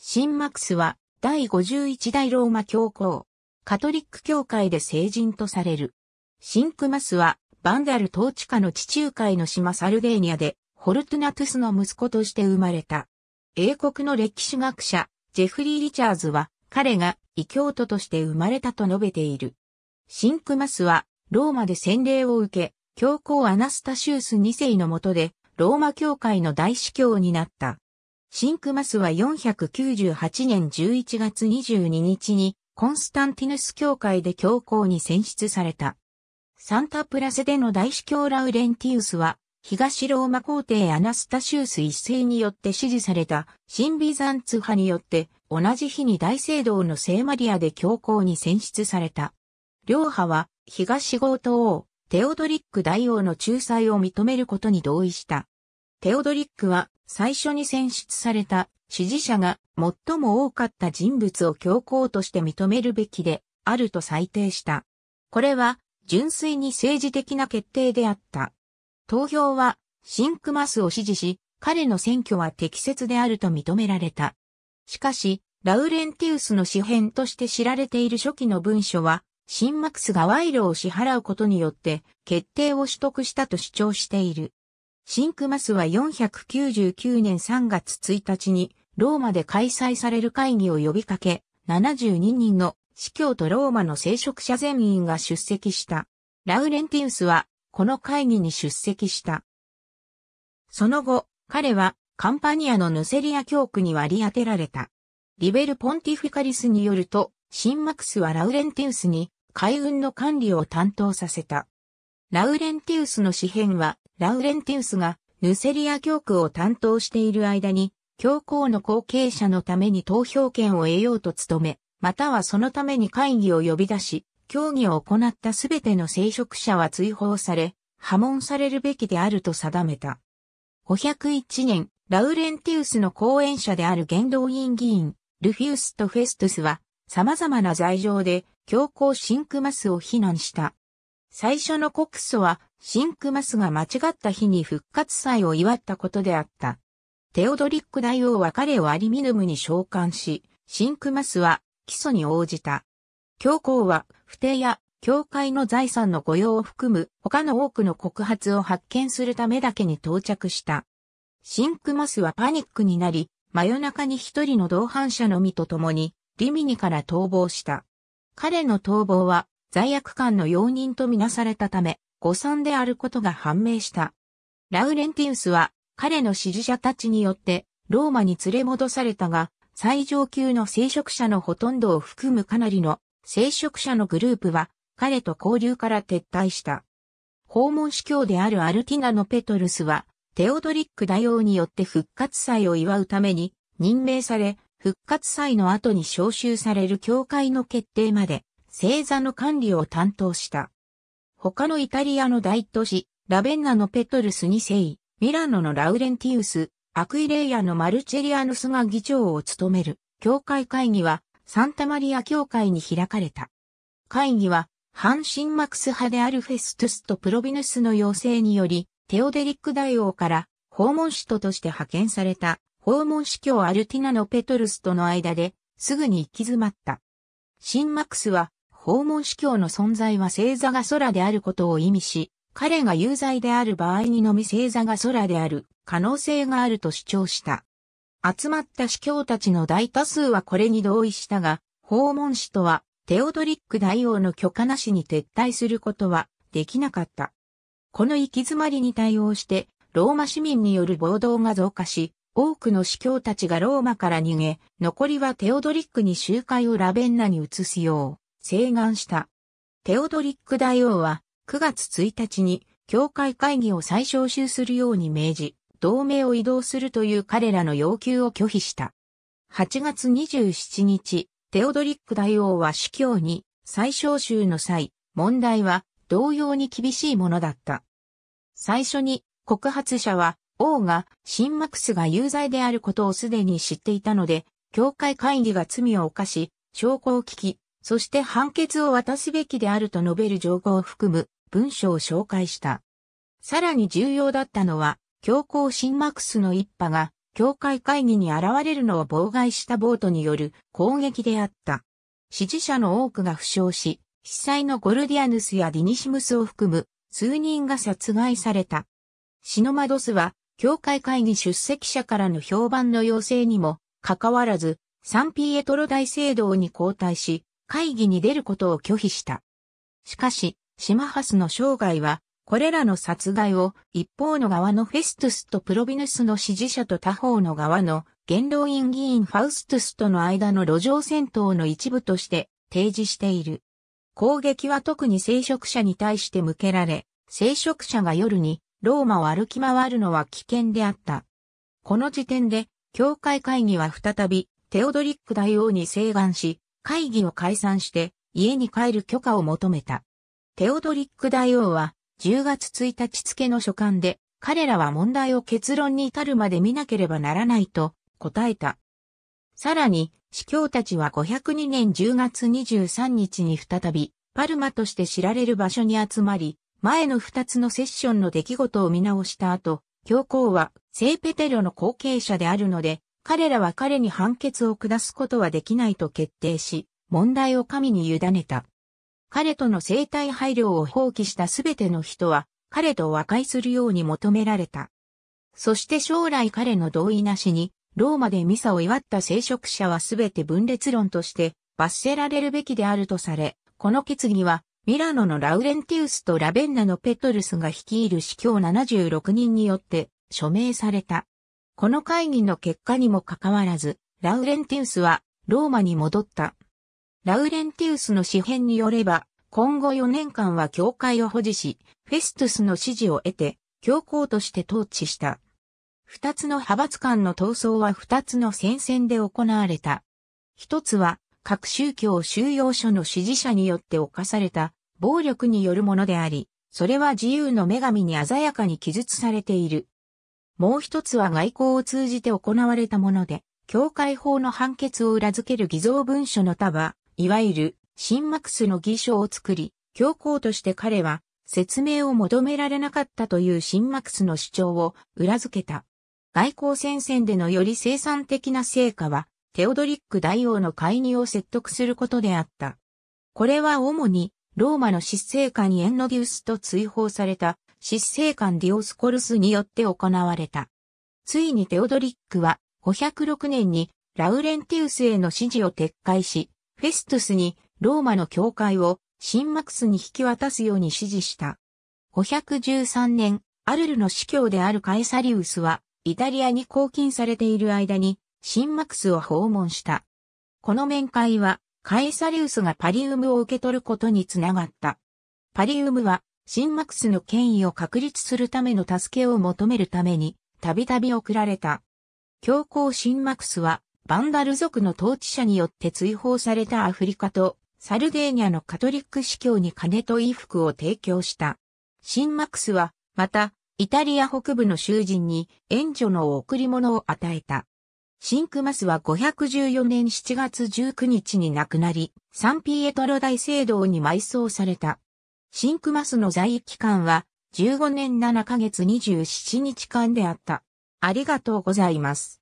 シンマクスは第51代ローマ教皇、カトリック教会で聖人とされる。シンクマスはバンダル統治下の地中海の島サルデーニアでホルトナトゥスの息子として生まれた。英国の歴史学者、ジェフリー・リチャーズは彼が異教徒として生まれたと述べている。シンクマスはローマで洗礼を受け、教皇アナスタシウス2世の下でローマ教会の大司教になった。シンクマスは498年11月22日にコンスタンティヌス教会で教皇に選出された。サンタプラセでの大司教ラウレンティウスは東ローマ皇帝アナスタシウス一世によって支持された新ビザンツ派によって同じ日に大聖堂の聖マリアで教皇に選出された。両派は東ゴート王、テオドリック大王の仲裁を認めることに同意した。テオドリックは最初に選出された支持者が最も多かった人物を教皇として認めるべきであると裁定した。これは純粋に政治的な決定であった。投票はシンクマスを支持し、彼の選挙は適切であると認められた。しかし、ラウレンティウスの詩編として知られている初期の文書は、シンマクスが賄賂を支払うことによって決定を取得したと主張している。シンクマスは499年3月1日にローマで開催される会議を呼びかけ、72人の司教とローマの聖職者全員が出席した。ラウレンティウスはこの会議に出席した。その後、彼はカンパニアのヌセリア教区に割り当てられた。リベル・ポンティフィカリスによると、シンマクスはラウレンティウスに海運の管理を担当させた。ラウレンティウスの詩編はラウレンティウスがヌセリア教区を担当している間に、教皇の後継者のために投票権を得ようと努め、またはそのために会議を呼び出し、協議を行ったすべての聖職者は追放され、破門されるべきであると定めた。501年、ラウレンティウスの後援者である元動員議員、ルフィウスとフェストゥスは、様々な罪状で、教皇シンクマスを非難した。最初の告訴は、シンクマスが間違った日に復活祭を祝ったことであった。テオドリック大王は彼をアリミヌムに召喚し、シンクマスは基礎に応じた。教皇は不定や教会の財産の御用を含む他の多くの告発を発見するためだけに到着した。シンクマスはパニックになり、真夜中に一人の同伴者のみと共に、リミニから逃亡した。彼の逃亡は罪悪感の容認とみなされたため、誤算であることが判明した。ラウレンティウスは彼の支持者たちによってローマに連れ戻されたが、最上級の聖職者のほとんどを含むかなりの聖職者のグループは彼と交流から撤退した。訪問司教であるアルティナのペトルスは、テオドリック大王によって復活祭を祝うために任命され、復活祭の後に召集される教会の決定まで、星座の管理を担当した。他のイタリアの大都市、ラベンナのペトルス2世、ミラノのラウレンティウス、アクイレイアのマルチェリアヌスが議長を務める、教会会議は、サンタマリア教会に開かれた。会議は、反神マクス派であるフェストゥスとプロビヌスの要請により、テオデリック大王から訪問使徒として派遣された訪問司教アルティナのペトルスとの間で、すぐに行き詰まった。シンマクスは訪問司教の存在は星座が空であることを意味し、彼が有罪である場合にのみ星座が空である可能性があると主張した。集まった司教たちの大多数はこれに同意したが、訪問使とはテオドリック大王の許可なしに撤退することはできなかった。この行き詰まりに対応して、ローマ市民による暴動が増加し、多くの司教たちがローマから逃げ、残りはテオドリックに集会をラベンナに移すよう請願した。テオドリック大王は9月1日に教会会議を再招集するように命じ、同盟を移動するという彼らの要求を拒否した。8月27日、テオドリック大王は司教に再招集の際、問題は同様に厳しいものだった。最初に告発者は王がシンマクスが有罪であることをすでに知っていたので、教会会議が罪を犯し、証拠を聞き、そして判決を渡すべきであると述べる情報を含む文書を紹介した。さらに重要だったのは、教皇新マックスの一派が、教会会議に現れるのを妨害したボートによる攻撃であった。支持者の多くが負傷し、被災のゴルディアヌスやディニシムスを含む数人が殺害された。シノマドスは、教会会議出席者からの評判の要請にも、かかわらず、サンピエトロ大聖堂に交代し、会議に出ることを拒否した。しかし、シマハスの生涯は、これらの殺害を一方の側のフェストゥスとプロビヌスの支持者と他方の側の元老院議員ファウストゥスとの間の路上戦闘の一部として提示している。攻撃は特に聖職者に対して向けられ、聖職者が夜にローマを歩き回るのは危険であった。この時点で、教会会議は再びテオドリック大王に請願し、会議を解散して家に帰る許可を求めた。テオドリック大王は10月1日付の書簡で彼らは問題を結論に至るまで見なければならないと答えた。さらに、司教たちは502年10月23日に再び、パルマとして知られる場所に集まり、前の2つのセッションの出来事を見直した後、教皇は聖ペテロの後継者であるので、彼らは彼に判決を下すことはできないと決定し、問題を神に委ねた。彼との生体配慮を放棄したすべての人は、彼と和解するように求められた。そして将来彼の同意なしに、ローマでミサを祝った聖職者はすべて分裂論として罰せられるべきであるとされ、この決議は、ミラノのラウレンティウスとラベンナのペトルスが率いる司教76人によって署名された。この会議の結果にもかかわらず、ラウレンティウスはローマに戻った。ラウレンティウスの詩編によれば、今後4年間は教会を保持し、フェストゥスの支持を得て、教皇として統治した。二つの派閥間の闘争は二つの戦線で行われた。一つは、各宗教収容所の支持者によって犯された暴力によるものであり、それは自由の女神に鮮やかに記述されている。もう一つは外交を通じて行われたもので、教会法の判決を裏付ける偽造文書の束、いわゆる、新マクスの偽書を作り、教皇として彼は、説明を求められなかったという新マクスの主張を裏付けた。外交戦線でのより生産的な成果は、テオドリック大王の介入を説得することであった。これは主に、ローマの執政下にエンノディウスと追放された執政官ディオスコルスによって行われた。ついにテオドリックは506年にラウレンティウスへの指示を撤回し、フェストスにローマの教会をシンマクスに引き渡すように指示した。513年、アルルの司教であるカエサリウスは、イタリアに拘禁されている間に、シンマクスを訪問した。この面会は、カエサリウスがパリウムを受け取ることにつながった。パリウムは、シンマクスの権威を確立するための助けを求めるために、たびたび送られた。教皇シンマクスは、バンダル族の統治者によって追放されたアフリカと、サルデーニャのカトリック司教に金と衣服を提供した。シンマクスは、また、イタリア北部の囚人に援助の贈り物を与えた。シンクマスは514年7月19日に亡くなり、サンピエトロ大聖堂に埋葬された。シンクマスの在位期間は15年7ヶ月27日間であった。ありがとうございます。